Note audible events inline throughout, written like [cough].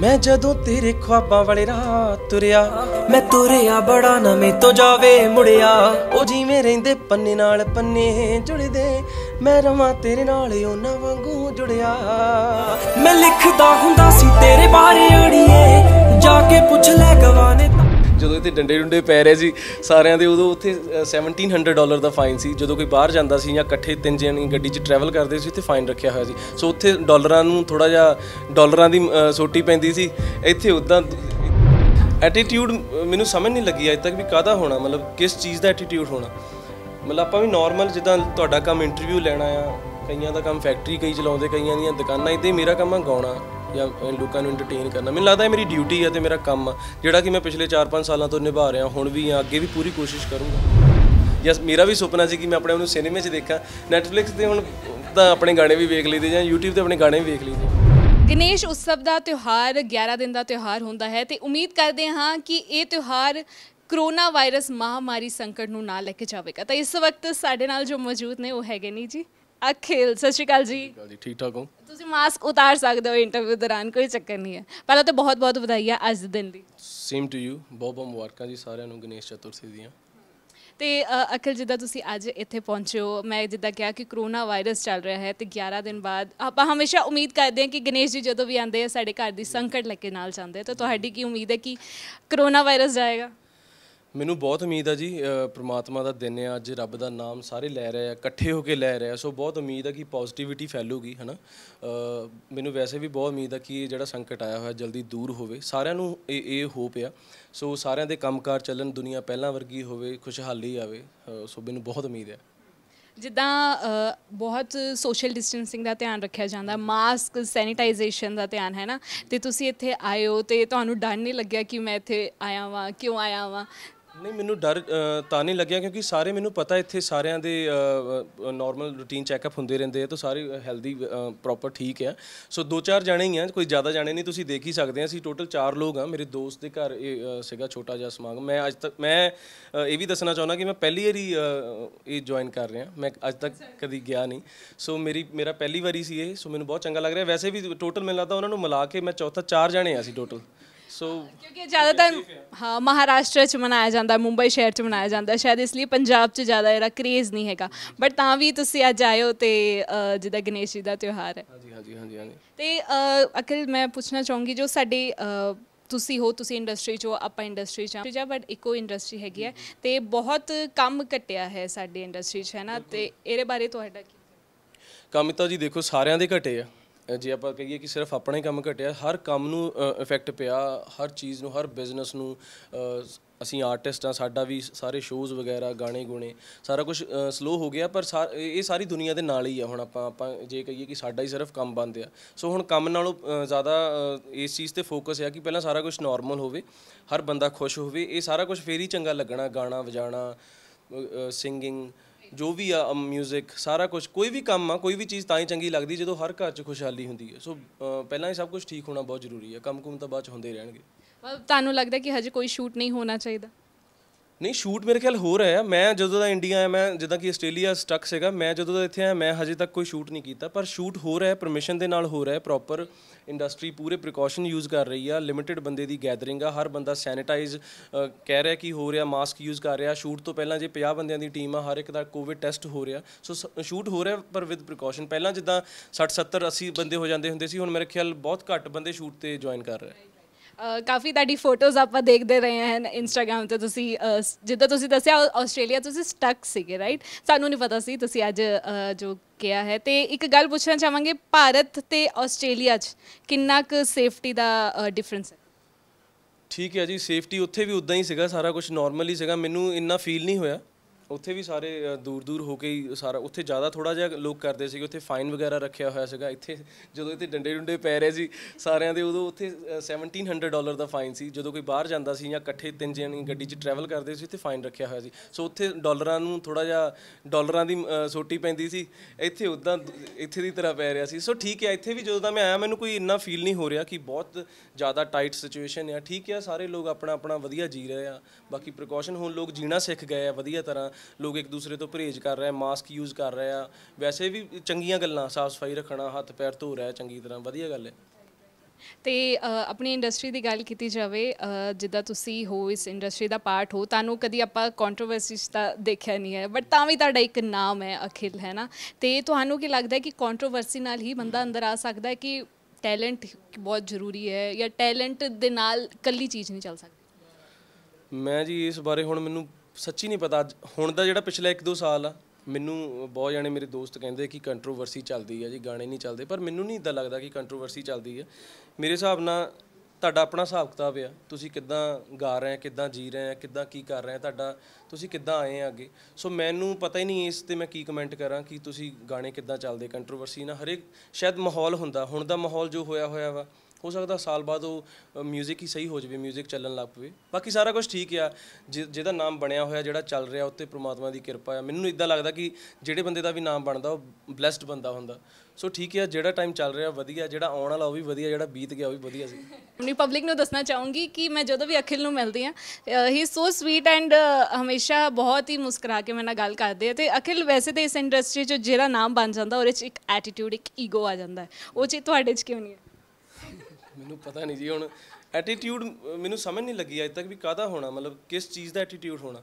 ਮੈਂ ਜਦੋਂ ਤੇਰੇ ਖੁਆਬਾਂ ਵਾਲੇ ਰਾਹ ਤੁਰਿਆ ਮੈਂ ਤੁਰਿਆ ਬੜਾ ਨਵੇਂ ਤੋਂ ਜਾਵੇ ਮੁੜਿਆ ਉਹ ਜਿਵੇਂ ਰਹਿੰਦੇ ਪੰਨੇ ਨਾਲ ਪੰਨੇ ਜੁੜਦੇ ਮੈਂ ਰਵਾਂ ਤੇਰੇ ਨਾਲ ਉਹਨਾਂ ਵਾਂਗੂ ਜੁੜਿਆ ਮੈਂ ਲਿਖਦਾ ਹੁੰਦਾ ਸੀ ਤੇਰੇ ਬਾਰੇ ਅੜੀਏ ਜਾ ਕੇ ਪੁੱਛ ਲੈ ਗਵਾਨੇ ਜਦੋਂ ਇੱਥੇ ਡੰਡੇ ਡੁੰਡੇ ਪੈ ਰਹੇ ਸੀ ਸਾਰਿਆਂ ਦੇ ਉਦੋਂ ਉੱਥੇ 1700 ਡਾਲਰ ਦਾ ਫਾਈਨ ਸੀ ਜਦੋਂ ਕੋਈ ਬਾਹਰ ਜਾਂਦਾ ਸੀ ਜਾਂ ਇਕੱਠੇ ਤਿੰਨ ਜਣੇ ਗੱਡੀ 'ਚ ਟਰੈਵਲ ਕਰਦੇ ਸੀ ਤੇ ਫਾਈਨ ਰੱਖਿਆ ਹੋਇਆ ਸੀ ਸੋ ਉੱਥੇ ਡਾਲਰਾਂ ਨੂੰ ਥੋੜਾ ਜਿਹਾ ਡਾਲਰਾਂ ਦੀ ਸੋਟੀ ਪੈਂਦੀ ਸੀ ਇੱਥੇ ਉਦਾਂ ਐਟੀਟਿਊਡ ਮੈਨੂੰ ਸਮਝ ਨਹੀਂ ਲੱਗੀ ਅਜੇ ਤੱਕ ਵੀ ਕਾਹਦਾ ਹੋਣਾ ਮਤਲਬ ਕਿਸ ਚੀਜ਼ ਦਾ ਐਟੀਟਿਊਡ ਹੋਣਾ ਮਤਲਬ ਆਪਾਂ ਵੀ ਨਾਰਮਲ ਜਿੱਦਾਂ ਤੁਹਾਡਾ ਕੰਮ ਇੰਟਰਵਿਊ ਲੈਣਾ ਆ ਕਈਆਂ ਦਾ ਕੰਮ ਫੈਕਟਰੀ ਕਈ ਚਲਾਉਂਦੇ ਕਈਆਂ ਦੀਆਂ ਦੁਕਾਨਾਂ ਇਦਾਂ ਮੇਰਾ ਕੰਮ ਆ ਗਾਉਣਾ ਜਾਂ ਲੋਕਾਂ ਨੂੰ ਐਂਟਰਟੇਨ ਕਰਨਾ ਮੈਨੂੰ ਲੱਗਦਾ ਇਹ ਮੇਰੀ ਡਿਊਟੀ ਹੈ ਤੇ ਮੇਰਾ ਕੰਮ ਆ ਜਿਹੜਾ ਕਿ ਮੈਂ ਪਿਛਲੇ 4-5 ਸਾਲਾਂ ਤੋਂ ਨਿਭਾ ਰਿਹਾ ਹੁਣ ਵੀ ਆ ਅੱਗੇ ਵੀ ਪੂਰੀ ਕੋਸ਼ਿਸ਼ ਕਰੂੰਗਾ ਜਸ ਮੇਰਾ ਵੀ ਸੁਪਨਾ ਸੀ ਕਿ ਮੈਂ ਆਪਣੇ ਉਹਨੂੰ ਨੂੰ ਸਿਨੇਮੇ 'ਚ ਦੇਖਾਂ ਨੈਟਫਲਿਕਸ ਤੇ ਹੁਣ ਤਾਂ ਆਪਣੇ ਗਾਣੇ ਵੀ ਵੇਖ ਲਈਦੇ ਜਾਂ YouTube ਤੇ ਆਪਣੇ ਗਾਣੇ ਵੀ ਵੇਖ ਲਈਦੇ ਗਣੇਸ਼ ਉਤਸਵ ਦਾ ਤਿਉਹਾਰ 11 ਦਿਨ ਦਾ ਤਿਉਹਾਰ ਹੁੰਦਾ ਹੈ ਤੇ ਉਮੀਦ ਕਰਦੇ ਹਾਂ ਕਿ ਇਹ ਤਿਉਹਾਰ ਕਰੋਨਾ ਵਾਇਰਸ ਮਹਾਮਾਰੀ ਸੰਕਟ ਨੂੰ ਨਾ ਲੈ ਕੇ ਜਾਵੇਗਾ ਤਾਂ ਇਸ ਵਕਤ ਸਾਡੇ ਨਾਲ ਜੋ ਮੌਜੂਦ ਨੇ ਉਹ ਹੈਗੇ ਨਹੀਂ ਜੀ ਅਖਿਲ ਸਤਿ ਸ਼੍ਰੀ ਅਕਾਲ ਜੀ ਗੱਲ ਜੀ ਠੀਕ ਠਾਕ ਹੋ ਤੁਸੀਂ ਮਾਸਕ ਉਤਾਰ ਸਕਦੇ ਹੋ ਇੰਟਰਵਿਊ ਦੌਰਾਨ ਕੋਈ ਚੱਕਰ ਨਹੀਂ ਹੈ ਪਹਿਲਾਂ ਤਾਂ ਬਹੁਤ ਬਹੁਤ ਵਧਾਈਆਂ ਅੱਜ ਦੇ ਦਿਨ ਦੀ ਸੇਮ ਟੂ ਯੂ ਬਹੁਤ ਬਹੁਤ ਮੁਬਾਰਕਾਂ ਜੀ ਸਾਰਿਆਂ ਨੂੰ ਗਣੇਸ਼ ਚਤੁਰਥੀ ਦੀਆਂ ਤੇ ਅਕਲ ਜਿੱਦਾਂ ਤੁਸੀਂ ਅੱਜ ਇੱਥੇ ਪਹੁੰਚੇ ਹੋ ਮੈਂ ਜਿੱਦਾਂ ਕਿਹਾ ਕਿ ਕਰੋਨਾ ਵਾਇਰਸ ਚੱਲ ਰਿਹਾ ਹੈ ਤੇ 11 ਦਿਨ ਬਾਅਦ ਆਪਾਂ ਹਮੇਸ਼ਾ ਉਮੀਦ ਕਰਦੇ ਹਾਂ ਕਿ ਗਣੇਸ਼ ਜੀ ਜਦੋਂ ਵੀ ਆਉਂਦੇ ਆ ਸਾਡੇ ਘਰ ਦੀ ਸੰਕਟ ਲੈ ਕੇ ਨਾਲ ਜਾਂਦੇ ਤਾਂ ਤੁਹਾਡੀ ਕੀ ਉਮੀਦ ਹੈ ਕਿ ਕਰੋਨਾ ਵਾਇਰਸ ਜਾਏਗਾ ਮੈਨੂੰ ਬਹੁਤ ਉਮੀਦ ਆ ਜੀ ਪ੍ਰਮਾਤਮਾ ਦਾ ਦਿਨ ਹੈ ਅੱਜ ਰੱਬ ਦਾ ਨਾਮ ਸਾਰੇ ਲੈ ਰਹੇ ਆ ਇਕੱਠੇ ਹੋ ਕੇ ਲੈ ਰਹੇ ਆ ਸੋ ਬਹੁਤ ਉਮੀਦ ਆ ਕਿ ਪੋਜ਼ਿਟਿਵਿਟੀ ਫੈਲੂਗੀ ਹਨਾ ਮੈਨੂੰ ਵੈਸੇ ਵੀ ਬਹੁਤ ਉਮੀਦ ਆ ਕਿ ਜਿਹੜਾ ਸੰਕਟ ਆਇਆ ਹੋਇਆ ਜਲਦੀ ਦੂਰ ਹੋਵੇ ਸਾਰਿਆਂ ਨੂੰ ਇਹ ਇਹ ਹੋਪ ਆ ਸੋ ਸਾਰਿਆਂ ਦੇ ਕੰਮਕਾਰ ਚੱਲਣ ਦੁਨੀਆ ਪਹਿਲਾਂ ਵਰਗੀ ਹੋਵੇ ਖੁਸ਼ਹਾਲੀ ਆਵੇ ਸੋ ਮੈਨੂੰ ਬਹੁਤ ਉਮੀਦ ਆ ਜਿੱਦਾਂ ਬਹੁਤ ਸੋਸ਼ਲ ਡਿਸਟੈਂਸਿੰਗ ਦਾ ਧਿਆਨ ਰੱਖਿਆ ਜਾਂਦਾ ਮਾਸਕ ਸੈਨੀਟਾਈਜੇਸ਼ਨ ਦਾ ਧਿਆਨ ਹੈ ਨਾ ਤੇ ਤੁਸੀਂ ਇੱਥੇ ਆਏ ਹੋ ਤੇ ਤੁਹਾਨੂੰ ਡਰ ਨਹੀਂ ਲੱਗਿਆ ਕਿ ਮੈਂ ਇੱਥੇ ਆਇਆ ਵਾਂ ਕਿਉਂ ਆਇਆ ਵਾਂ ਨਹੀਂ ਮੈਨੂੰ ਡਰ ਤਾਂ ਨਹੀਂ ਲੱਗਿਆ ਕਿਉਂਕਿ ਸਾਰੇ ਮੈਨੂੰ ਪਤਾ ਇੱਥੇ ਸਾਰਿਆਂ ਦੇ ਨਾਰਮਲ ਰੂਟੀਨ ਚੈੱਕਅਪ ਹੁੰਦੇ ਰਹਿੰਦੇ ਆ ਤਾਂ ਸਾਰੇ ਹੈਲਦੀ ਪ੍ਰੋਪਰ ਠੀਕ ਆ ਸੋ ਦੋ ਚਾਰ ਜਾਣੇ ਹੀ ਆ ਕੋਈ ਜ਼ਿਆਦਾ ਜਾਣੇ ਨਹੀਂ ਤੁਸੀਂ ਦੇਖ ਹੀ ਸਕਦੇ ਆ ਅਸੀਂ ਟੋਟਲ ਚਾਰ ਲੋਕ ਆ ਮੇਰੇ ਦੋਸਤ ਦੇ ਘਰ ਇਹ ਸੀਗਾ ਛੋਟਾ ਜਿਹਾ ਸਮਾਗਮ ਮੈਂ ਅੱਜ ਤੱਕ ਮੈਂ ਇਹ ਵੀ ਦੱਸਣਾ ਚਾਹੁੰਦਾ ਕਿ ਮੈਂ ਪਹਿਲੀ ਵਾਰੀ ਇਹ ਜੁਆਇਨ ਕਰ ਰਿਹਾ ਮੈਂ ਅੱਜ ਤੱਕ ਕਦੀ ਗਿਆ ਨਹੀਂ ਸੋ ਮੇਰੀ ਮੇਰਾ ਪਹਿਲੀ ਵਾਰੀ ਸੀ ਇਹ ਸੋ ਮੈਨੂੰ ਬਹੁਤ ਚੰਗਾ ਲੱਗ ਰਿਹਾ ਵੈਸੇ ਵੀ ਟੋਟਲ ਮੈਨੂੰ ਲੱਗਦਾ ਉਹਨਾਂ ਨੂੰ ਮਿਲਾ ਕੇ ਮੈਂ ਚੌਥਾ ਚਾਰ ਜਾਣੇ ਆ ਸੀ ਟੋਟਲ ਸੋ ਕਿਉਂਕਿ ਜ਼ਿਆਦਾਤਰ ਹਾਂ ਮਹਾਰਾਸ਼ਟਰ 'ਚ ਮਨਾਇਆ ਜਾਂਦਾ ਮੁੰਬਈ ਸ਼ਹਿਰ 'ਚ ਮਨਾਇਆ ਜਾਂਦਾ ਸ਼ਾਇਦ ਇਸ ਲਈ ਪੰਜਾਬ 'ਚ ਜ਼ਿਆਦਾ ਇਹਦਾ ਕ੍ਰੇਜ਼ ਨਹੀਂ ਹੈਗਾ ਬਟ ਤਾਂ ਵੀ ਤੁਸੀਂ ਅੱਜ ਆਇਓ ਤੇ ਜਿਹਦਾ ਗਣੇਸ਼ ਜੀ ਦਾ ਤਿਉਹਾਰ ਹੈ ਹਾਂਜੀ ਹਾਂਜੀ ਹਾਂਜੀ ਹਾਂਜੀ ਤੇ ਅਕਲ ਮੈਂ ਪੁੱਛਣਾ ਚਾਹੂੰਗੀ ਜੋ ਸਾਡੇ ਤੁਸੀਂ ਹੋ ਤੁਸੀਂ ਇੰਡਸਟਰੀ ਚੋਂ ਆਪਾਂ ਇੰਡਸਟਰੀ ਚ ਆ ਬਟ ਇੱਕੋ ਇੰਡਸਟਰੀ ਹੈਗੀ ਹੈ ਤੇ ਬਹੁਤ ਕੰਮ ਘਟਿਆ ਹੈ ਸਾਡੀ ਇੰਡਸਟਰੀ ਚ ਹੈ ਨਾ ਤੇ ਇਹਦੇ ਬਾਰੇ ਤੁਹਾਡਾ ਕੀ ਕੰਮ ਤਾਂ ਜੀ ਦੇਖੋ ਸਾਰਿਆਂ ਦੇ ਘਟੇ ਆ ਜੇ ਆਪਾਂ ਕਹੀਏ ਕਿ ਸਿਰਫ ਆਪਣੇ ਕੰਮ ਘਟਿਆ ਹਰ ਕੰਮ ਨੂੰ ਇਫੈਕਟ ਪਿਆ ਹਰ ਚੀਜ਼ ਨੂੰ ਹਰ ਬਿਜ਼ਨਸ ਨੂੰ ਅਸੀਂ ਆਰਟਿਸਟ ਆ ਸਾਡਾ ਵੀ ਸਾਰੇ ਸ਼ੋਜ਼ ਵਗੈਰਾ ਗਾਣੇ ਗੁਣੇ ਸਾਰਾ ਕੁਝ ਸਲੋ ਹੋ ਗਿਆ ਪਰ ਇਹ ਸਾਰੀ ਦੁਨੀਆ ਦੇ ਨਾਲ ਹੀ ਆ ਹੁਣ ਆਪਾਂ ਆਪਾਂ ਜੇ ਕਹੀਏ ਕਿ ਸਾਡਾ ਹੀ ਸਿਰਫ ਕੰਮ ਬੰਦ ਆ ਸੋ ਹੁਣ ਕੰਮ ਨਾਲੋਂ ਜ਼ਿਆਦਾ ਇਸ ਚੀਜ਼ ਤੇ ਫੋਕਸ ਆ ਕਿ ਪਹਿਲਾਂ ਸਾਰਾ ਕੁਝ ਨਾਰਮਲ ਹੋਵੇ ਹਰ ਬੰਦਾ ਖੁਸ਼ ਹੋਵੇ ਇਹ ਸਾਰਾ ਕੁਝ ਫੇਰ ਹੀ ਚੰਗਾ ਲੱਗਣਾ ਗਾਣਾ ਵਜਾਣਾ ਸਿੰਗਿੰਗ ਜੋ ਵੀ ਆ 뮤직 ਸਾਰਾ ਕੁਝ ਕੋਈ ਵੀ ਕੰਮ ਆ ਕੋਈ ਵੀ ਚੀਜ਼ ਤਾਂ ਹੀ ਚੰਗੀ ਲੱਗਦੀ ਜਦੋਂ ਹਰ ਘਰ 'ਚ ਖੁਸ਼ਹਾਲੀ ਹੁੰਦੀ ਹੈ ਸੋ ਪਹਿਲਾਂ ਹੀ ਸਭ ਕੁਝ ਠੀਕ ਹੋਣਾ ਬਹੁਤ ਜ਼ਰੂਰੀ ਹੈ ਕੰਮ-ਕੁਮ ਤਾਂ ਬਾਅਦ 'ਚ ਹੁੰਦੇ ਰਹਿਣਗੇ ਤੁਹਾਨੂੰ ਲੱਗਦਾ ਕਿ ਹਜੇ ਕੋਈ ਸ਼ੂਟ ਨਹੀਂ ਹੋਣਾ ਚਾਹੀਦਾ ਨਹੀਂ ਸ਼ੂਟ ਮੇਰੇ ਖਿਆਲ ਹੋ ਰਿਹਾ ਹੈ ਮੈਂ ਜਦੋਂ ਦਾ ਇੰਡੀਆ ਆ ਮੈਂ ਜਿੱਦਾਂ ਕਿ ਆਸਟ੍ਰੇਲੀਆ ਸਟਕ ਸੀਗਾ ਮੈਂ ਜਦੋਂ ਦਾ ਇੱਥੇ ਆ ਮੈਂ ਹਜੇ ਤੱਕ ਕੋਈ ਸ਼ੂਟ ਨਹੀਂ ਕੀਤਾ ਪਰ ਸ਼ੂਟ ਹੋ ਰਿਹਾ ਹੈ ਪਰਮਿਸ਼ਨ ਦੇ ਨਾਲ ਹੋ ਰਿਹਾ ਹੈ ਪ੍ਰੋਪਰ ਇੰਡਸਟਰੀ ਪੂਰੇ ਪ੍ਰੀਕਾਸ਼ਨ ਯੂਜ਼ ਕਰ ਰਹੀ ਆ ਲਿਮਿਟਿਡ ਬੰਦੇ ਦੀ ਗੈਦਰਿੰਗ ਆ ਹਰ ਬੰਦਾ ਸੈਨੀਟਾਈਜ਼ ਕਹਿ ਰਿਹਾ ਕਿ ਹੋ ਰਿਹਾ ਮਾਸਕ ਯੂਜ਼ ਕਰ ਰਿਹਾ ਸ਼ੂਟ ਤੋਂ ਪਹਿਲਾਂ ਜੇ 50 ਬੰਦਿਆਂ ਦੀ ਟੀਮ ਆ ਹਰ ਇੱਕ ਦਾ ਕੋਵਿਡ ਟੈਸਟ ਹੋ ਰਿਹਾ ਸੋ ਸ਼ੂਟ ਹੋ ਰਿਹਾ ਪਰ ਵਿਦ ਪ੍ਰੀਕਾਸ਼ਨ ਪਹਿਲਾਂ ਜਿੱਦਾਂ 60 70 80 ਬੰਦੇ ਹੋ ਜਾਂਦੇ ਹੁੰਦੇ ਸੀ ਹੁਣ ਮੇਰੇ ਖਿਆਲ ਬਹੁਤ ਘੱਟ ਬੰਦੇ ਸ਼ੂਟ ਤੇ ਜੁਆਇਨ ਕਰ ਰਹੇ ਕਾਫੀ ਤੁਹਾਡੀ ਫੋਟੋਜ਼ ਆਪਾਂ ਦੇਖਦੇ ਰਹੇ ਹਾਂ ਇੰਸਟਾਗ੍ਰam ਤੇ ਤੁਸੀਂ ਜਿੱਦਾਂ ਤੁਸੀਂ ਦੱਸਿਆ ਆਸਟ੍ਰੇਲੀਆ ਤੁਸੀਂ ਸਟਕ ਸੀਗੇ ਰਾਈਟ ਸਾਨੂੰ ਨਹੀਂ ਪਤਾ ਸੀ ਤੁਸੀਂ ਅੱਜ ਜੋ ਕਿਹਾ ਹੈ ਤੇ ਇੱਕ ਗੱਲ ਪੁੱਛਣਾ ਚਾਹਾਂਗੇ ਭਾਰਤ ਤੇ ਆਸਟ੍ਰੇਲੀਆ 'ਚ ਕਿੰਨਾ ਕੁ ਸੇਫਟੀ ਦਾ ਡਿਫਰੈਂਸ ਹੈ ਠੀਕ ਹੈ ਜੀ ਸੇਫਟੀ ਉੱਥੇ ਵੀ ਉਦਾਂ ਹੀ ਸੀਗਾ ਸਾਰਾ ਕੁਝ ਨਾਰਮਲ ਹੀ ਸੀਗਾ ਮੈਨੂੰ ਇੰਨਾ ਫੀਲ ਨਹੀਂ ਹੋਇਆ ਉੱਥੇ ਵੀ ਸਾਰੇ ਦੂਰ ਦੂਰ ਹੋ ਕੇ ਹੀ ਸਾਰਾ ਉੱਥੇ ਜ਼ਿਆਦਾ ਥੋੜਾ ਜਿਹਾ ਲੋਕ ਕਰਦੇ ਸੀਗੇ ਉੱਥੇ ਫਾਈਨ ਵਗੈਰਾ ਰੱਖਿਆ ਹੋਇਆ ਸੀਗਾ ਇੱਥੇ ਜਦੋਂ ਇੱਥੇ ਡੰਡੇ ਡੁੰਡੇ ਪੈ ਰਹੇ ਸੀ ਸਾਰਿਆਂ ਦੇ ਉਦੋਂ ਉੱਥੇ 1700 ਡਾਲਰ ਦਾ ਫਾਈਨ ਸੀ ਜਦੋਂ ਕੋਈ ਬਾਹਰ ਜਾਂਦਾ ਸੀ ਜਾਂ ਇਕੱਠੇ ਤਿੰਨ ਜਣੇ ਗੱਡੀ 'ਚ ਟਰੈਵਲ ਕਰਦੇ ਸੀ ਉੱਥੇ ਫਾਈਨ ਰੱਖਿਆ ਹੋਇਆ ਸੀ ਸੋ ਉੱਥੇ ਡਾਲਰਾਂ ਨੂੰ ਥੋੜਾ ਜਿਹਾ ਡਾਲਰਾਂ ਦੀ ਸੋਟੀ ਪੈਂਦੀ ਸੀ ਇੱਥੇ ਉਦਾਂ ਇੱਥੇ ਦੀ ਤਰ੍ਹਾਂ ਪੈ ਰਿਹਾ ਸੀ ਸੋ ਠੀਕ ਹੈ ਇੱਥੇ ਵੀ ਜਦੋਂ ਦਾ ਮੈਂ ਆਇਆ ਮੈਨੂੰ ਕੋਈ ਇੰਨਾ ਫੀਲ ਨਹੀਂ ਹੋ ਰਿਹਾ ਕਿ ਬਹੁਤ ਜ਼ਿਆਦਾ ਟਾਈਟ ਸਿਚੁਏਸ਼ਨ ਹੈ ਠੀਕ ਹੈ ਸਾਰੇ ਲੋਕ ਆਪਣਾ ਆਪਣਾ ਵਧੀਆ ਜੀ ਰਹੇ ਆ ਬਾਕੀ ਪ੍ਰੀਕਾਸ਼ਨ ਹੁਣ ਲੋਕ ਜੀਣਾ ਸਿੱਖ ਗਏ ਆ ਵਧੀਆ ਤਰ੍ਹਾਂ ਲੋਕ ਇੱਕ ਦੂਸਰੇ ਤੋਂ ਪਰਹੇਜ਼ ਕਰ ਰਹੇ ਆ ਮਾਸਕ ਯੂਜ਼ ਕਰ ਰਹੇ ਆ ਵੈਸੇ ਵੀ ਚੰਗੀਆਂ ਗੱਲਾਂ ਸਾਫ ਸਫਾਈ ਰੱਖਣਾ ਹੱਥ ਪੈਰ ਧੋ ਰਿਹਾ ਚੰਗੀ ਤਰ੍ਹਾਂ ਵਧੀਆ ਗੱਲ ਹੈ ਤੇ ਆਪਣੀ ਇੰਡਸਟਰੀ ਦੀ ਗੱਲ ਕੀਤੀ ਜਾਵੇ ਜਿੱਦਾਂ ਤੁਸੀਂ ਹੋ ਇਸ ਇੰਡਸਟਰੀ ਦਾ ਪਾਰਟ ਹੋ ਤੁਹਾਨੂੰ ਕਦੀ ਆਪਾਂ ਕੰਟਰੋਵਰਸੀਸ ਤਾਂ ਦੇਖਿਆ ਨਹੀਂ ਹੈ ਬਟ ਤਾਂ ਵੀ ਤੁਹਾਡਾ ਇੱਕ ਨਾਮ ਹੈ ਅਖਿਲ ਹੈ ਨਾ ਤੇ ਤੁਹਾਨੂੰ ਕੀ ਲੱਗਦਾ ਹੈ ਕਿ ਕੰਟਰੋਵਰਸੀ ਨਾਲ ਹੀ ਬੰਦਾ ਅੰਦਰ ਆ ਸਕਦਾ ਹੈ ਕਿ ਟੈਲੈਂਟ ਬਹੁਤ ਜ਼ਰੂਰੀ ਹੈ ਜਾਂ ਟੈਲੈਂਟ ਦੇ ਨਾਲ ਕੱਲੀ ਚੀਜ਼ ਨਹੀਂ ਚੱਲ ਸਕਦੀ ਮੈਂ ਜੀ ਇਸ ਬਾਰੇ ਹੁਣ ਮੈਨੂੰ ਸੱਚੀ ਨਹੀਂ ਪਤਾ ਹੁਣ ਦਾ ਜਿਹੜਾ ਪਿਛਲਾ 1-2 ਸਾਲ ਆ ਮੈਨੂੰ ਬਹੁਤ ਜਾਣੇ ਮੇਰੇ ਦੋਸਤ ਕਹਿੰਦੇ ਕਿ ਕੰਟਰੋਵਰਸੀ ਚੱਲਦੀ ਆ ਜੀ ਗਾਣੇ ਨਹੀਂ ਚੱਲਦੇ ਪਰ ਮੈਨੂੰ ਨਹੀਂ ਇਦਾਂ ਲੱਗਦਾ ਕਿ ਕੰਟਰੋਵਰਸੀ ਚੱਲਦੀ ਆ ਮੇਰੇ ਹਿਸਾਬ ਨਾਲ ਤੁਹਾਡਾ ਆਪਣਾ ਹਿਸਾਬ ਕਿਤਾਬ ਆ ਤੁਸੀਂ ਕਿੱਦਾਂ ਗਾ ਰਹੇ ਆ ਕਿੱਦਾਂ ਜੀ ਰਹੇ ਆ ਕਿੱਦਾਂ ਕੀ ਕਰ ਰਹੇ ਆ ਤੁਹਾਡਾ ਤੁਸੀਂ ਕਿੱਦਾਂ ਆਏ ਆ ਅੱਗੇ ਸੋ ਮੈਨੂੰ ਪਤਾ ਹੀ ਨਹੀਂ ਇਸ ਤੇ ਮੈਂ ਕੀ ਕਮੈਂਟ ਕਰਾਂ ਕਿ ਤੁਸੀਂ ਗਾਣੇ ਕਿੱਦਾਂ ਚੱਲਦੇ ਕੰਟਰੋਵਰਸੀ ਨਾ ਹਰੇਕ ਸ਼ਾਇਦ ਮਾਹੌਲ ਹੁੰਦਾ ਹੁਣ ਦਾ ਮਾਹੌਲ ਜੋ ਹੋਇਆ ਹੋਇਆ ਵਾ ਹੋ ਸਕਦਾ ਸਾਲ ਬਾਅਦ ਉਹ 뮤직 ਹੀ ਸਹੀ ਹੋ ਜਵੇ 뮤직 ਚੱਲਣ ਲੱਗ ਪਵੇ ਬਾਕੀ ਸਾਰਾ ਕੁਝ ਠੀਕ ਆ ਜਿਹਦਾ ਨਾਮ ਬਣਿਆ ਹੋਇਆ ਜਿਹੜਾ ਚੱਲ ਰਿਹਾ ਉੱਤੇ ਪ੍ਰਮਾਤਮਾ ਦੀ ਕਿਰਪਾ ਆ ਮੈਨੂੰ ਇਦਾਂ ਲੱਗਦਾ ਕਿ ਜਿਹੜੇ ਬੰਦੇ ਦਾ ਵੀ ਨਾਮ ਬਣਦਾ ਉਹ ਬlesed ਬੰਦਾ ਹੁੰਦਾ ਸੋ ਠੀਕ ਆ ਜਿਹੜਾ ਟਾਈਮ ਚੱਲ ਰਿਹਾ ਵਧੀਆ ਜਿਹੜਾ ਆਉਣ ਵਾਲਾ ਉਹ ਵੀ ਵਧੀਆ ਜਿਹੜਾ ਬੀਤ ਗਿਆ ਉਹ ਵੀ ਵਧੀਆ ਸੀ ਆਪਣੀ ਪਬਲਿਕ ਨੂੰ ਦੱਸਣਾ ਚਾਹੂੰਗੀ ਕਿ ਮੈਂ ਜਦੋਂ ਵੀ ਅਖਿਲ ਨੂੰ ਮਿਲਦੀ ਆ he is so sweet and ਹਮੇਸ਼ਾ ਬਹੁਤ ਹੀ ਮੁਸਕਰਾ ਕੇ ਮੇਰੇ ਨਾਲ ਗੱਲ ਕਰਦੇ ਆ ਤੇ ਅਖਿਲ ਵੈਸੇ ਤੇ ਇਸ ਇੰਡਸਟਰੀ 'ਚ ਜਿਹੜਾ ਨਾਮ ਬਣ ਜਾਂਦਾ ਉਹਦੇ 'ਚ ਇੱਕ ਐਟੀਟਿਊਡ ਇੱਕ ਈਗੋ ਆ ਜਾਂਦਾ ਉਹ ਚੀਜ਼ ਤੁਹਾਡੇ 'ਚ ਕਿਉਂ ਨਹੀਂ ਹੈ ਮੈਨੂੰ ਪਤਾ ਨਹੀਂ ਜੀ ਹੁਣ ਐਟੀਟਿਊਡ ਮੈਨੂੰ ਸਮਝ ਨਹੀਂ ਲੱਗੀ ਅਜੇ ਤੱਕ ਵੀ ਕਾਦਾ ਹੋਣਾ ਮਤਲਬ ਕਿਸ ਚੀਜ਼ ਦਾ ਐਟੀਟਿਊਡ ਹੋਣਾ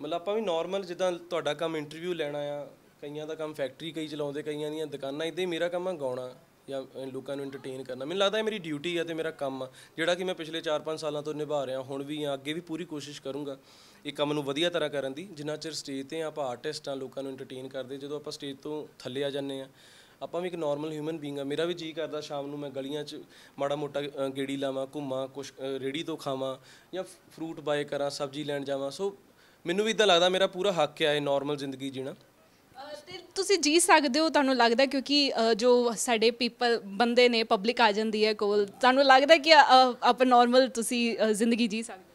ਮਤਲਬ ਆਪਾਂ ਵੀ ਨਾਰਮਲ ਜਿੱਦਾਂ ਤੁਹਾਡਾ ਕੰਮ ਇੰਟਰਵਿਊ ਲੈਣਾ ਆ ਕਈਆਂ ਦਾ ਕੰਮ ਫੈਕਟਰੀ ਕਈ ਚਲਾਉਂਦੇ ਕਈਆਂ ਦੀਆਂ ਦੁਕਾਨਾਂ ਇਦਾਂ ਹੀ ਮੇਰਾ ਕੰਮ ਆ ਗਾਉਣਾ ਜਾਂ ਲੋਕਾਂ ਨੂੰ ਐਂਟਰਟੇਨ ਕਰਨਾ ਮੈਨੂੰ ਲੱਗਦਾ ਇਹ ਮੇਰੀ ਡਿਊਟੀ ਆ ਤੇ ਮੇਰਾ ਕੰਮ ਆ ਜਿਹੜਾ ਕਿ ਮੈਂ ਪਿਛਲੇ 4-5 ਸਾਲਾਂ ਤੋਂ ਨਿਭਾ ਰਿਹਾ ਹੁਣ ਵੀ ਆ ਅੱਗੇ ਵੀ ਪੂਰੀ ਕੋਸ਼ਿਸ਼ ਕਰੂੰਗਾ ਇਹ ਕੰਮ ਨੂੰ ਵਧੀਆ ਤਰ੍ਹਾਂ ਕਰਨ ਦੀ ਜਿੰਨਾ ਚਿਰ ਸਟੇਜ ਤੇ ਆਪਾਂ ਆਰਟਿਸਟ ਆ ਲੋਕਾਂ ਨੂੰ ਐਂਟਰਟੇਨ ਕਰਦੇ ਜਦੋਂ ਆਪਾਂ ਸਟੇਜ ਤੋਂ ਥੱਲੇ ਆ ਜਾਂਦੇ ਆ ਆਪਾਂ ਵੀ ਇੱਕ ਨਾਰਮਲ ਹਿਊਮਨ ਬੀਇੰਗ ਆ ਮੇਰਾ ਵੀ ਜੀ ਕਰਦਾ ਸ਼ਾਮ ਨੂੰ ਮੈਂ ਗਲੀਆਂ 'ਚ ਮਾੜਾ ਮੋਟਾ ਗੇੜੀ ਲਾਵਾਂ ਘੁੰਮਾਂ ਕੁਛ ਰੇੜੀ ਤੋਂ ਖਾਵਾਂ ਜਾਂ ਫਰੂਟ ਬਾਏ ਕਰਾਂ ਸਬਜ਼ੀ ਲੈਣ ਜਾਵਾਂ ਸੋ ਮੈਨੂੰ ਵੀ ਇਦਾਂ ਲੱਗਦਾ ਮੇਰਾ ਪੂਰਾ ਹੱਕ ਆ ਇਹ ਨਾਰਮਲ ਜ਼ਿੰਦਗੀ ਜੀਣਾ ਤੇ ਤੁਸੀਂ ਜੀ ਸਕਦੇ ਹੋ ਤੁਹਾਨੂੰ ਲੱਗਦਾ ਕਿਉਂਕਿ ਜੋ ਸਾਡੇ ਪੀਪਲ ਬੰਦੇ ਨੇ ਪਬਲਿਕ ਆ ਜਾਂਦੀ ਹੈ ਕੋਲ ਤੁਹਾਨੂੰ ਲੱਗਦਾ ਕਿ ਆਪ ਨਾਰਮਲ ਤੁਸੀਂ ਜ਼ਿੰਦਗੀ ਜੀ ਸਕਦੇ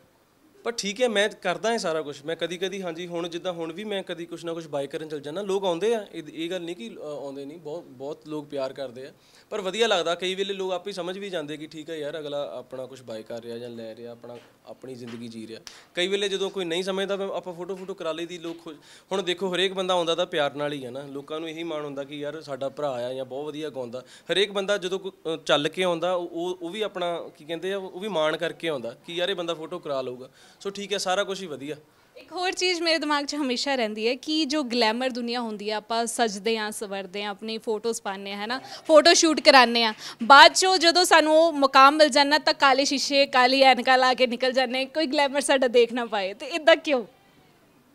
ਪਰ ਠੀਕ ਹੈ ਮੈਂ ਕਰਦਾ ਹਾਂ ਸਾਰਾ ਕੁਝ ਮੈਂ ਕਦੀ ਕਦੀ ਹਾਂਜੀ ਹੁਣ ਜਿੱਦਾਂ ਹੁਣ ਵੀ ਮੈਂ ਕਦੀ ਕੁਝ ਨਾ ਕੁਝ ਬਾਈ ਕਰਨ ਚਲ ਜਾਂਦਾ ਲੋਕ ਆਉਂਦੇ ਆ ਇਹ ਇਹ ਗੱਲ ਨਹੀਂ ਕਿ ਆਉਂਦੇ ਨਹੀਂ ਬਹੁਤ ਬਹੁਤ ਲੋਕ ਪਿਆਰ ਕਰਦੇ ਆ ਪਰ ਵਧੀਆ ਲੱਗਦਾ ਕਈ ਵੇਲੇ ਲੋਕ ਆਪੇ ਸਮਝ ਵੀ ਜਾਂਦੇ ਕਿ ਠੀਕ ਹੈ ਯਾਰ ਅਗਲਾ ਆਪਣਾ ਕੁਝ ਬਾਈ ਕਰ ਰਿਹਾ ਜਾਂ ਲੈ ਰਿਹਾ ਆਪਣਾ ਆਪਣੀ ਜ਼ਿੰਦਗੀ ਜੀ ਰਿਹਾ ਕਈ ਵੇਲੇ ਜਦੋਂ ਕੋਈ ਨਹੀਂ ਸਮਝਦਾ ਆਪਾਂ ਫੋਟੋ ਫੋਟੋ ਕਰਾ ਲਈ ਦੀ ਲੋਕ ਹੁਣ ਦੇਖੋ ਹਰੇਕ ਬੰਦਾ ਆਉਂਦਾ ਤਾਂ ਪਿਆਰ ਨਾਲ ਹੀ ਹੈ ਨਾ ਲੋਕਾਂ ਨੂੰ ਇਹੀ ਮਾਣ ਹੁੰਦਾ ਕਿ ਯਾਰ ਸਾਡਾ ਭਰਾ ਆ ਜਾਂ ਬਹੁਤ ਵਧੀਆ ਗਾਉਂਦਾ ਹਰੇਕ ਬੰਦਾ ਜਦੋਂ ਚੱਲ ਕੇ ਆਉਂਦਾ ਉਹ ਉਹ ਵੀ ਆਪਣਾ ਕੀ ਕਹਿੰਦੇ ਆ ਉਹ ਵੀ ਮਾਣ ਕਰਕੇ ਆਉਂਦਾ ਕਿ ਯਾਰ ਇਹ ਬੰਦਾ ਫੋਟੋ ਕਰਾ ਲਊਗਾ ਸੋ ਠੀਕ ਹੈ ਸਾਰਾ ਕੁਝ ਹੀ ਵਧੀਆ ਇੱਕ ਹੋਰ ਚੀਜ਼ ਮੇਰੇ ਦਿਮਾਗ 'ਚ ਹਮੇਸ਼ਾ ਰਹਿੰਦੀ ਹੈ ਕਿ ਜੋ ਗਲੈਮਰ ਦੁਨੀਆ ਹੁੰਦੀ ਆ ਆਪਾਂ ਸਜਦੇ ਆ ਸਵਰਦੇ ਆ ਆਪਣੀ ਫੋਟੋਜ਼ ਪਾਉਂਦੇ ਆ ਹੈਨਾ ਫੋਟੋ ਸ਼ੂਟ ਕਰਾਉਂਦੇ ਆ ਬਾਅਦ 'ਚੋਂ ਜਦੋਂ ਸਾਨੂੰ ਉਹ ਮੁਕਾਮ ਮਿਲ ਜਾਂਦਾ ਤਾਂ ਕਾਲੇ ਸ਼ੀਸ਼ੇ ਕਾਲੀ ਐਨਕਾ ਲਾ ਕੇ ਨਿਕਲ ਜਾਂਦੇ ਕੋਈ ਗਲੈਮਰ ਸਾਡਾ ਦੇਖ ਨਾ ਪਾਏ ਤੇ ਇਦਾਂ ਕਿਉਂ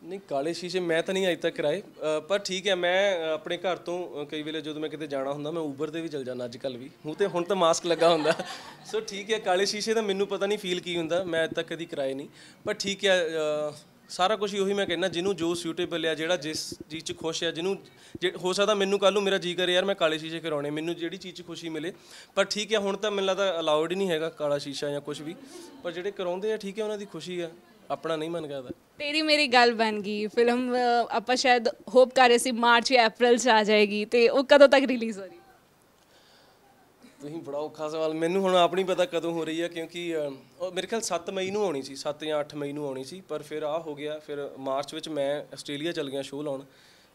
ਨਹੀਂ ਕਾਲੇ ਸ਼ੀਸ਼ੇ ਮੈਂ ਤਾਂ ਨਹੀਂ ਅਜੇ ਤੱਕ ਕਰਾਏ ਪਰ ਠੀਕ ਹੈ ਮੈਂ ਆਪਣੇ ਘਰ ਤੋਂ ਕਈ ਵੇਲੇ ਜਦੋਂ ਮੈਂ ਕਿਤੇ ਜਾਣਾ ਹੁੰਦਾ ਮੈਂ ਉਬਰ ਤੇ ਵੀ ਚਲ ਜਾਂਦਾ ਅੱਜ ਕੱਲ ਵੀ ਹੂੰ ਤੇ ਹੁਣ ਤਾਂ ਮਾਸਕ ਲੱਗਾ ਹੁੰਦਾ ਸੋ [laughs] ਠੀਕ ਹੈ ਕਾਲੇ ਸ਼ੀਸ਼ੇ ਦਾ ਮੈਨੂੰ ਪਤਾ ਨਹੀਂ ਫੀਲ ਕੀ ਹੁੰਦਾ ਮੈਂ ਅਜੇ ਤੱਕ ਕਦੀ ਕਰਾਏ ਨਹੀਂ ਪਰ ਠੀਕ ਹੈ ਸਾਰਾ ਕੁਝ ਉਹੀ ਮੈਂ ਕਹਿੰਦਾ ਜਿਹਨੂੰ ਜੋ ਸੂਟੇਬਲ ਆ ਜਿਹੜਾ ਜਿਸ ਜੀ 'ਚ ਖੁਸ਼ ਆ ਜਿਹਨੂੰ ਹੋ ਸਕਦਾ ਮੈਨੂੰ ਕੱਲ ਨੂੰ ਮੇਰਾ ਜੀ ਕਰੇ ਯਾਰ ਮੈਂ ਕਾਲੇ ਸ਼ੀਸ਼ੇ ਕਰਾਉਣੇ ਮੈਨੂੰ ਜਿਹੜੀ ਚੀਜ਼ 'ਚ ਖੁਸ਼ੀ ਮਿਲੇ ਪਰ ਠੀਕ ਹੈ ਹੁਣ ਤਾਂ ਮੈਨੂੰ ਲੱਗਦਾ ਅਲਾਉਡ ਹੀ ਨਹੀਂ ਹੈਗਾ ਕਾਲਾ ਸ਼ੀਸ਼ਾ ਜਾਂ ਕੁਝ ਵੀ ਪਰ ਜਿਹੜੇ ਕਰਾਉਂਦੇ ਆ ਠੀਕ ਹੈ ਉਹਨਾਂ ਦੀ ਖੁਸ਼ੀ ਆ ਆਪਣਾ ਨਹੀਂ ਮਨ ਕਰਦਾ ਤੇਰੀ ਮੇਰੀ ਗੱਲ ਬਣ ਗਈ ਫਿਲਮ ਆਪਾਂ ਸ਼ਾਇਦ ਹੋਪ ਕਰ ਰਹੇ ਸੀ ਮਾਰਚ ਜਾਂ ਅਪ੍ਰੈਲ ਚ ਆ ਜਾਏਗੀ ਤੇ ਉਹ ਕਦੋਂ ਤੱਕ ਰਿਲੀਜ਼ ਹੋ ਰਹੀ ਤੁਸੀਂ ਬੜਾ ਔਖਾ ਸਵਾਲ ਮੈਨੂੰ ਹੁਣ ਆਪ ਨਹੀਂ ਪਤਾ ਕਦੋਂ ਹੋ ਰਹੀ ਹੈ ਕਿਉਂਕਿ ਉਹ ਮੇਰੇ ਖਿਆਲ 7 ਮਈ ਨੂੰ ਆਉਣੀ ਸੀ 7 ਜਾਂ 8 ਮਈ ਨੂੰ ਆਉਣੀ ਸੀ ਪਰ ਫਿਰ ਆ ਹੋ ਗਿਆ ਫਿਰ ਮਾਰਚ ਵਿੱਚ ਮੈਂ ਆਸਟ੍ਰੇਲੀਆ ਚਲ ਗਿਆ ਸ਼ੋਅ ਲਾਉਣ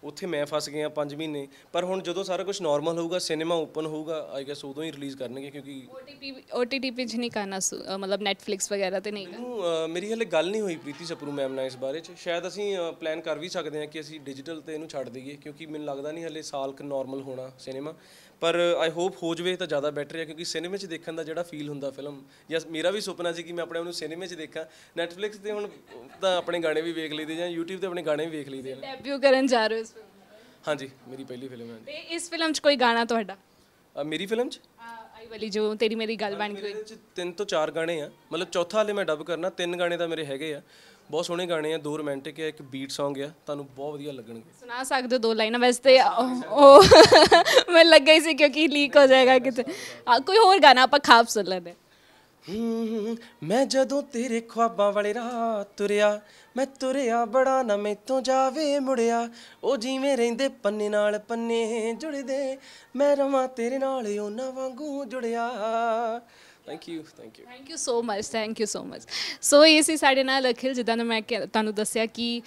ਉੱਥੇ ਮੈਂ ਫਸ ਗਿਆ 5 ਮਹੀਨੇ ਪਰ ਹੁਣ ਜਦੋਂ ਸਾਰਾ ਕੁਝ ਨਾਰਮਲ ਹੋਊਗਾ ਸਿਨੇਮਾ ਓਪਨ ਹੋਊਗਾ ਆਈ ਗੈਸ ਉਦੋਂ ਹੀ ਰਿਲੀਜ਼ ਕਰਨਗੇ ਕਿਉਂਕਿ OTT OTT ਪੇ ਨਹੀਂ ਕਰਨਾ ਮਤਲਬ Netflix ਵਗੈਰਾ ਤੇ ਨਹੀਂ ਮੈਨੂੰ ਮੇਰੀ ਹਲੇ ਗੱਲ ਨਹੀਂ ਹੋਈ ਪ੍ਰੀਤੀ ਸਪਰੂ ਮੈਮ ਨਾਲ ਇਸ ਬਾਰੇ ਚ ਸ਼ਾਇਦ ਅਸੀਂ ਪਲਾਨ ਕਰ ਵੀ ਸਕਦੇ ਹਾਂ ਕਿ ਅਸੀਂ ਡਿਜੀਟਲ ਤੇ ਇਹਨੂੰ ਛੱਡ ਦਈਏ ਕਿਉਂਕਿ ਮੈਨੂੰ ਲੱਗਦਾ ਨਹੀਂ ਹਲੇ ਸਾਲ ਕ ਨਾਰਮਲ ਹੋਣਾ ਸਿਨੇਮਾ ਪਰ ਆਈ ਹੋਪ ਹੋ ਜਵੇ ਤਾਂ ਜ਼ਿਆਦਾ ਬੈਟਰ ਹੈ ਕਿਉਂਕਿ ਸਿਨੇਮੇ 'ਚ ਦੇਖਣ ਦਾ ਜਿਹੜਾ ਫੀਲ ਹੁੰਦਾ ਫਿਲਮ ਜਾਂ ਮੇਰਾ ਵੀ ਸੁਪਨਾ ਸੀ ਕਿ ਮੈਂ ਆਪਣੇ ਆਪ ਨੂੰ ਸਿਨੇਮੇ 'ਚ ਦੇਖਾਂ ਨੈਟਫਲਿਕਸ ਤੇ ਹੁਣ ਤਾਂ ਆਪਣੇ ਗਾਣੇ ਵੀ ਵੇਖ ਲਈਦੇ ਜਾਂ YouTube ਤੇ ਆਪਣੇ ਗਾਣੇ ਵੀ ਵੇਖ ਲਈਦੇ ਨੇ ਡੈਬਿਊ ਕਰਨ ਜਾ ਰਹੇ ਹੋ ਇਸ ਫਿਲਮ ਹਾਂਜੀ ਮੇਰੀ ਪਹਿਲੀ ਫਿਲਮ ਹੈ ਤੇ ਇਸ ਫਿਲਮ 'ਚ ਕੋਈ ਗਾਣਾ ਤੁਹਾਡਾ ਮੇਰੀ ਫਿਲਮ 'ਚ ਆਈ ਵਾਲੀ ਜੋ ਤੇਰੀ ਮੇਰੀ ਗੱਲ ਬਣ ਗਈ ਤਿੰਨ ਤੋਂ ਚਾਰ ਗਾਣੇ ਆ ਮਤਲਬ ਚੌਥਾ ਹਲੇ ਮੈਂ ਡਬ ਕਰਨਾ ਤਿੰਨ ਗਾਣੇ ਤਾਂ ਮੇਰੇ ਹੈਗੇ ਆ ਬਹੁਤ ਸੋਹਣੇ ਗਾਣੇ ਆ ਦੋ ਰੋਮਾਂਟਿਕ ਆ ਇੱਕ ਬੀਟ Song ਆ ਤੁਹਾਨੂੰ ਬਹੁਤ ਵਧੀਆ ਲੱਗਣਗੇ ਸੁਣਾ ਸਕਦੇ ਹੋ ਦੋ ਲਾਈਨਾਂ ਵੈਸੇ ਤੇ ਉਹ ਮੈਂ ਲੱਗ ਗਈ ਸੀ ਕਿਉਂਕਿ ਲੀਕ ਹੋ ਜਾਏਗਾ ਕਿਤੇ ਕੋਈ ਹੋਰ ਗਾਣਾ ਆਪਾਂ ਖਾਬ ਸੁਣ ਲੈਂਦੇ ਮੈਂ ਜਦੋਂ ਤੇਰੇ ਖੁਆਬਾਂ ਵਾਲੇ ਰਾਹ ਤੁਰਿਆ ਮੈਂ ਤੁਰਿਆ ਬੜਾ ਨਾ ਮੈਥੋਂ ਜਾਵੇ ਮੁੜਿਆ ਉਹ ਜਿਵੇਂ ਰਹਿੰਦੇ ਪੰਨੇ ਨਾਲ ਪੰਨੇ ਜੁੜਦੇ ਮੈਂ ਰਵਾਂ ਤੇਰੇ ਨਾਲ ਉਹਨਾਂ ਵਾਂਗੂ ਜੁੜਿਆ thank you thank you thank you so much thank you so much so ਇਹ ਸੀ ਸਾਡੇ ਨਾਲ ਅਖਿਲ ਜਿੱਦਾਂ ਮੈਂ ਤੁਹਾਨੂੰ ਦੱਸਿਆ ਕਿ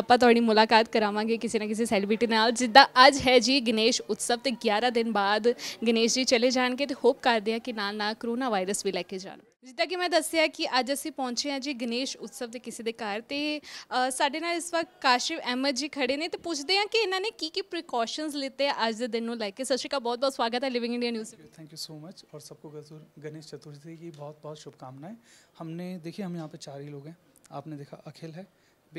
ਆਪਾਂ ਤੁਹਾਡੀ ਮੁਲਾਕਾਤ ਕਰਾਵਾਂਗੇ ਕਿਸੇ ਨਾ ਕਿਸੇ ਸੈਲੀਬ੍ਰਿਟੀ ਨਾਲ ਜਿੱਦਾਂ ਅੱਜ ਹੈ ਜੀ ਗਣੇਸ਼ ਉਤਸਵ ਤੇ 11 ਦਿਨ ਬਾਅਦ ਗਣੇਸ਼ ਜੀ ਚਲੇ ਜਾਣਗੇ ਤੇ ਹੋਪ ਕਰਦੇ ਆ ਕਿ ਨਾਲ ਨਾਲ ਕਰੋਨਾ ਵਾਇਰਸ ਵੀ ਲੈ ਕੇ ਜਾਣ जिदा कि मैं दसिया कि अज ਅਸੀਂ पहुंचे हैं जी गणेश उत्सव के किसी के घर तो साढ़े न इस वक्त काशिव अहमद जी खड़े ने तो पूछते हैं कि इन्होंने की की ਕੀ ਕੀ ਪ੍ਰੀਕਾਸ਼ਨਸ ਲਿੱਤੇ ਆ ਅੱਜ ਦੇ ਦਿਨ ਨੂੰ ਲੈ ਕੇ ਸਤਿ ਸ਼੍ਰੀ ਅਕਾਲ ਬਹੁਤ थैंक यू सो मच और सबको गजूर- गणेश चतुर्थी की बहुत बहुत शुभकामनाएं हमने देखिए हम यहाँ पर चार ही लोग हैं आपने देखा अखिल है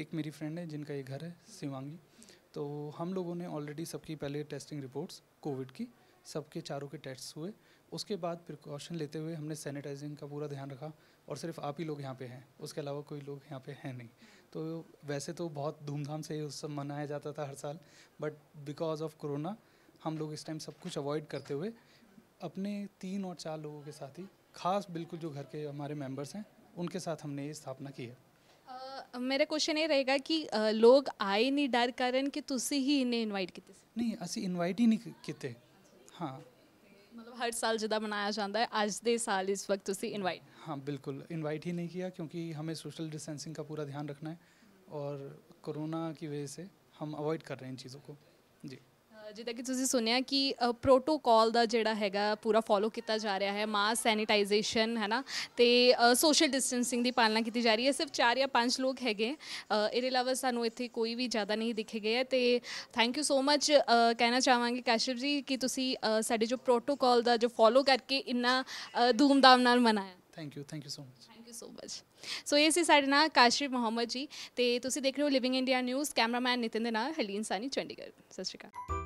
एक मेरी फ्रेंड है जिनका ये घर है शिवांगी तो हम लोगों ने ऑलरेडी सबकी पहले टेस्टिंग रिपोर्ट्स कोविड की सबके चारों के टेस्ट हुए उसके बाद प्रिकॉशन लेते हुए हमने सैनिटाइजिंग का पूरा ध्यान रखा और सिर्फ आप ही लोग यहाँ पे हैं उसके अलावा कोई लोग यहाँ पे हैं नहीं तो वैसे तो बहुत धूमधाम से उस सब मनाया जाता था हर साल बट बिकॉज ऑफ कोरोना हम लोग इस टाइम सब कुछ अवॉइड करते हुए अपने तीन और चार लोगों के साथ ही खास बिल्कुल जो घर के हमारे मेम्बर्स हैं उनके साथ हमने ये स्थापना की है मेरा क्वेश्चन ये रहेगा कि लोग आए नहीं डर कारण कि तुसी ही इन्हें इनवाइट कीते नहीं असं इनवाइट ही नहीं किते हाँ मतलब हर साल ਜਿੱਦਾਂ मनाया जाता है आज दे साल इस वक्त उसी इनवाइट हाँ बिल्कुल इनवाइट ही नहीं किया क्योंकि हमें सोशल डिस्टेंसिंग का पूरा ध्यान रखना है और कोरोना की वजह से हम अवॉइड कर रहे हैं इन चीज़ों को ਜਿੱਦਾਂ ਕਿ ਤੁਸੀਂ ਸੁਣਿਆ ਕਿ ਪ੍ਰੋਟੋਕਾਲ ਦਾ ਜਿਹੜਾ ਹੈਗਾ ਪੂਰਾ ਫੋਲੋ ਕੀਤਾ ਜਾ ਰਿਹਾ ਹੈ ਮਾਸ ਸੈਨੀਟਾਈਜੇਸ਼ਨ ਹੈ ਨਾ ਤੇ ਸੋਸ਼ਲ ਡਿਸਟੈਂਸਿੰਗ ਦੀ ਪਾਲਣਾ ਕੀਤੀ ਜਾ ਰਹੀ ਹੈ ਸਿਰਫ 4 ਜਾਂ 5 ਲੋਕ ਹੈਗੇ ਇਹਦੇ ਇਲਾਵਾ ਸਾਨੂੰ ਇੱਥੇ ਕੋਈ ਵੀ ਜ਼ਿਆਦਾ ਨਹੀਂ ਦਿਖੇ ਗਏ ਤੇ ਥੈਂਕ ਯੂ ਸੋ ਮੱਚ ਕਹਿਣਾ ਚਾਹਾਂਗੇ ਕਾਸ਼ਿਪ ਜੀ ਕਿ ਤੁਸੀਂ ਸਾਡੇ ਜੋ ਪ੍ਰੋਟੋਕਾਲ ਦਾ ਜੋ ਫੋਲੋ ਕਰਕੇ ਇੰਨਾ ਧੂਮਧਾਮ ਨਾਲ ਮਨਾਇਆ thank you thank you so much thank you so much so ਇਹ ਸੀ ਸਾਡੇ ਨਾਲ ਕਾਸ਼ਿਫ ਮੁਹੰਮਦ ਜੀ ਤੇ ਤੁਸੀਂ ਦੇਖ ਰਹੇ ਹੋ living India news cameraman Nitin ਦੇ ਨਾਲ ਹਲੀਨ ਸਾਨੀ ਚੰਡੀਗੜ੍ਹ ਸਤਿ ਸ਼੍ਰੀ ਅਕਾਲ